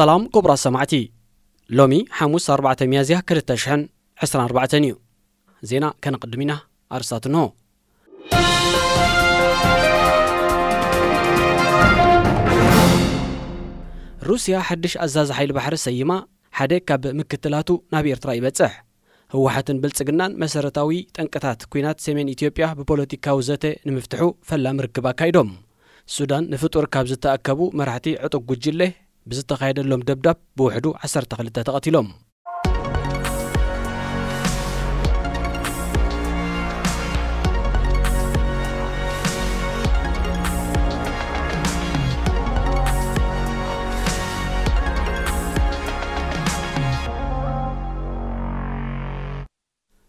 ሰላም ክቡራ ሰማዕቲ ሎሚ ሓሙስ 4 ሚያዝያ 224 እዩ ዜና ከነቕድም ኢና ኣርስታት እንሆ ሩስያ ሓድሽ ኣዛዚ ሓይሊ ባሕሪ ሰይማ ሓደ ካብ ምክትላቱ ናብ ኤርትራ ይበጽሕ ህወሓትን ብልጽግናን መሰረታዊ ጠንቅታት ኩናት ሰሜን ኢትዮጵያ ብፖለቲካዊ ዘተ ንምፍትሑ ፈላም ርክብ ኣካይዶም ሱዳን ንፍጡር ካብ ዝተኣከቡ መራሕቲ ዕጡቅ ጉጅለ بزت بزتخايدلهم دبدب بوحدو عسر تقلتا تقاتلهم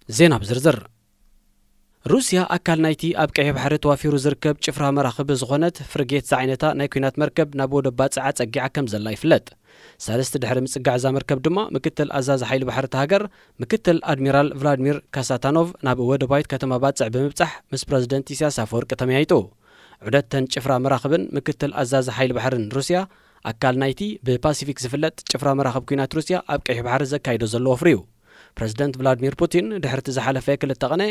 زينب زرزر روسيا أكل نايتي أب كيف حرت وافيرو زركب شفرها مراخب زغنت فرجيت زعينتا ناي كوينات مركب نابو دبات ساعات سجع كم زلا يفلت سالست دحر مسجع زا مركب دما مكتل أزاز حيل بحر هاجر مكتل أدميرال فلاديمير كاساتانوف نابو دبايت كتما باتسع بمبتح مس بريزيدنت إسياس أفور كتميايتو عدتن شفرها مراخبن مكتل أزاز حيل بحر روسيا أكل نايتي بباسيفيك زفلت شفرها مراخب كوينات روسيا أب كيف زكايدو زلو فريو ፕረዚደንት ቭላድሚር ፑቲን ድሕርቲ ዝሓለፈ ክልተ ቐነ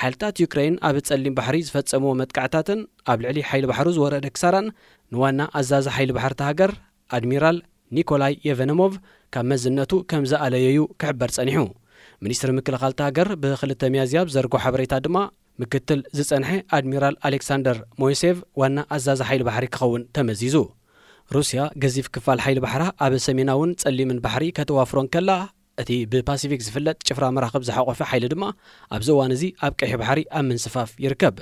ሓይልታት ዩክሬይን ኣብ ጸሊም ባሕሪ ዝፈጸምዎ መጥቃዕታትን ኣብ ልዕሊ ሓይሊ ባሕሩ ዝወረደ ክሳራን ንዋና ኣዛዚ ሓይሊ ባሕርቲ ሃገር ኣድሚራል ኒኮላይ የቨነሞቭ ካብ መዝነቱ ከም ዝኣለየዩ ክሕበር ጸኒሑ ሚኒስትሪ ምክልኻል ቲ ሃገር ብክልተ መያዝያ ብዘርግቦ ሓበሬታ ድማ ምክትል ዝጸንሐ ኣድሚራል ኣሌክሳንደር ሞይሴቭ ዋና ኣዛዚ ሓይሊ ባሕሪ ክኸውን ተመዚዙ ሩስያ ገዚፍ ክፋል ሓይሊ ባሕራ ኣብ ሰሜናውን ጸሊምን ባሕሪ ከተዋፍሮን ከላ እቲ ብፓሲፊክ ዝፍለጥ ጭፍራ መራኸብ ዝሓቖፈ ሓይሊ ድማ ኣብዚ እዋን እዚ ኣብ ቀይሕ ባሕሪ ኣብ ምንስፋፍ ይርከብ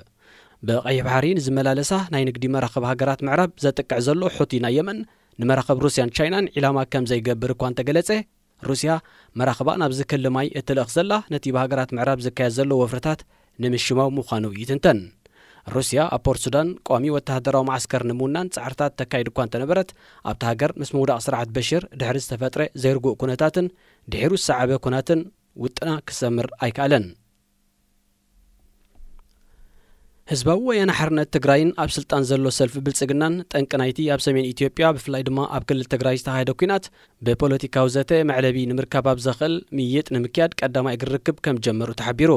ብቀይሕ ባሕሪ ንዝመላለሳ ናይ ንግዲ መራኸብ ሃገራት ምዕራብ ዘጥቅዕ ዘሎ ሑቲ ናይ የመን ንመራኸብ ሩስያን ቻይናን ዒላማ ከም ዘይገብር እኳ እንተገለጸ ሩስያ መራኸባ ናብዚ ክልማይ እትልእኽ ዘላ ነቲ ብሃገራት ምዕራብ ዝካየድ ዘሎ ወፍርታት ንምሽማው ምዃኑ ይትንተን ሩስያ ኣ ፖርት ሱዳን ቋሚ ወተደራዊ ማዓስከር ንምውናን ጻዕርታት ተካይድ እኳ እንተ ነበረት ኣብቲ ሃገር ምስ ምውዳቕ ስርዓት በሽር ድሕሪ ዝተፈጥረ ዘይርግኡ ኩነታትን ድሕሩ ዝሰዕበ ኩናትን ውጥና ክሰምር ኣይከኣለን ህዝባዊ ወያና ሕርነት ትግራይን ኣብ ስልጣን ዘሎ ሰልፊ ብልጽግናን ጠንቂ ናይቲ ኣብ ሰሜን ኢትዮጵያ ብፍላይ ድማ ኣብ ክልል ትግራይ ዝተኻሂደ ኩናት ብፖለቲካዊ ዘተ መዕለቢ ንምርከባብ ዘኽእል ምይየጥ ንምክያድ ቀዳማይ እግልርክብ ከም ጀመሩ ተሓቢሩ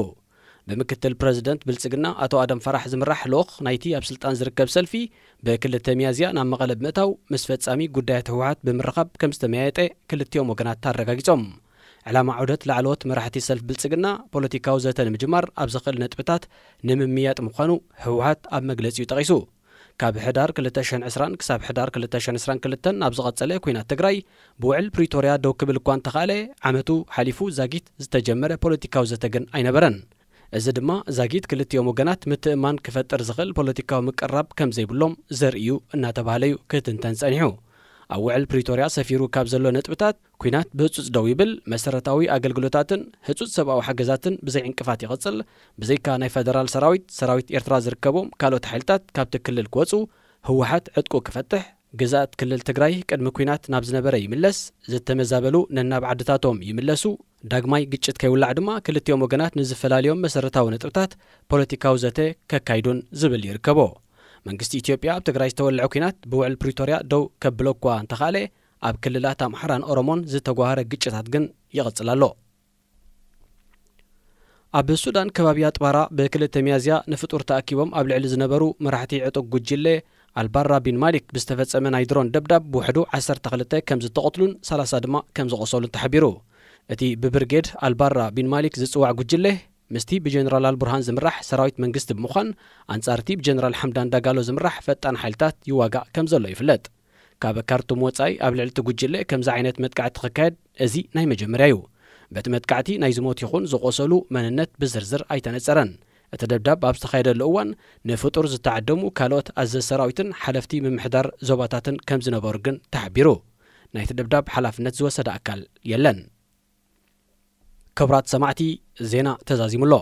ብምክትል ፕረዚደንት ብልፅግና ኣቶ ኣደም ፈራሕ ዝምራሕ ልኡኽ ናይቲ ኣብ ስልጣን ዝርከብ ሰልፊ ብክልተ ሚያዝያ ናብ መቐለ ብምእታው ምስ ፈጻሚ ጉዳያት ህወሓት ብምርኻብ ከም ዝተመያየጠ ክልቲኦም ወገናት ኣረጋጊጾም ዕላማ ዓውደት ላዕለወት መራሕቲ ሰልፊ ብልፅግና ፖለቲካዊ ዘተ ንምጅማር ኣብ ዝኽእል ነጥብታት ንምምያጥ ምዃኑ ህወሓት ኣብ መግለጺኡ ጠቒሱ ካብ ሕዳር 220 ክሳብ ሕዳር 222 ኣብ ዝቐጸለ ኩናት ትግራይ ብውዕል ፕሪቶርያ ደው ክብል እኳ እንተኸኣለ ዓመቱ ሓሊፉ ዛጊት ዝተጀመረ ፖለቲካዊ ዘተ ግን ኣይነበረን እዚ ድማ ዛጊድ ክልትዮም ወገናት ምትእማን ክፈጥር ዝኽእል ፖለቲካዊ ምቅራብ ከም ዘይብሎም ዘርኢ እዩ እናተባህለ እዩ ክትንተን ጸኒሑ ኣብ ውዕል ፕሪቶርያ ሰፊሩ ካብ ዘሎ ነጥብታት ኩናት ብህፁፅ ደው ይብል መሰረታዊ ኣገልግሎታትን ህፁፅ ሰብኣዊ ሓገዛትን ብዘይ ዕንቅፋት ይቕፅል ብዘይካ ናይ ፈደራል ሰራዊት ሰራዊት ኤርትራ ዝርከቦም ካልኦት ሓይልታት ካብቲ ክልል ክወፁ ህወሓት ዕጥቁ ክፈትሕ ግዛኣት ክልል ትግራይ ቅድሚ ኩናት ናብ ዝነበረ ይምለስ ዝተመዛበሉ ነናብ ዓድታቶም ይምለሱ ዳግማይ ግጭት ከይውላዕ ድማ ክልቲኦም ወገናት ንዝፈላለዮም መሰረታዊ ነጥብታት ፖለቲካዊ ዘተ ከካይዱን ዝብል ይርከቦ መንግስቲ ኢትዮጵያ ኣብ ትግራይ ዝተወልዐ ኩናት ብውዕል ፕሪቶርያ ደው ከብሎ እኳ እንተኻእለ ኣብ ክልላት ኣምሓራን ኦሮሞን ዝተጓሃረ ግጭታት ግን ይቕጽል ኣሎ ኣብ ሱዳን ከባቢ ኣጥባራ ብክልተ መያዝያ ንፍጡር ተኣኪቦም ኣብ ልዕሊ ዝነበሩ መራሕቲ ዕጡቅ ጉጅለ ኣልባራ ቢን ማሊክ ብዝተፈፀመ ናይ ድሮን ደብዳብ ብውሕዱ 12 ከም ዝተቐትሉን 30 ድማ ከም ዝቖሰሉን ተሓቢሩ እቲ ብብርጌድ ኣልባራ ቢን ማሊክ ዝፅዋዕ ጉጅለ ምስቲ ብጀነራል ኣልቡርሃን ዝምራሕ ሰራዊት መንግስቲ ብምዃን ኣንጻርቲ ብጀነራል ሓምዳን ዳጋሎ ዝምራሕ ፈጣን ሓይልታት ይዋጋእ ከም ዘሎ ይፍለጥ ካብ ካርቱም ወጻኢ ኣብ ልዕሊ እቲ ጉጅለ ከምዚ ዓይነት መጥቃዕቲ ክካየድ እዚ ናይ መጀመርያ እዩ በቲ መጥቃዕቲ ናይ ዝሞት ይኹን ዝቆሰሉ መንነት ብዝርዝር ኣይተነፀረን እቲ ደብዳብ ኣብ ዝተኻየደሉ እዋን ንፍጡር ዝተዓደሙ ካልኦት ኣዘዝ ሰራዊትን ሓለፍቲ ምምሕዳር ዞባታትን ከም ዝነበሩ ግን ተሓቢሩ ናይቲ ደብዳብ ሓላፍነት ዝወሰደ ኣካል የለን ክብራት ሰማዕቲ ዜና ተዛዚሙሎ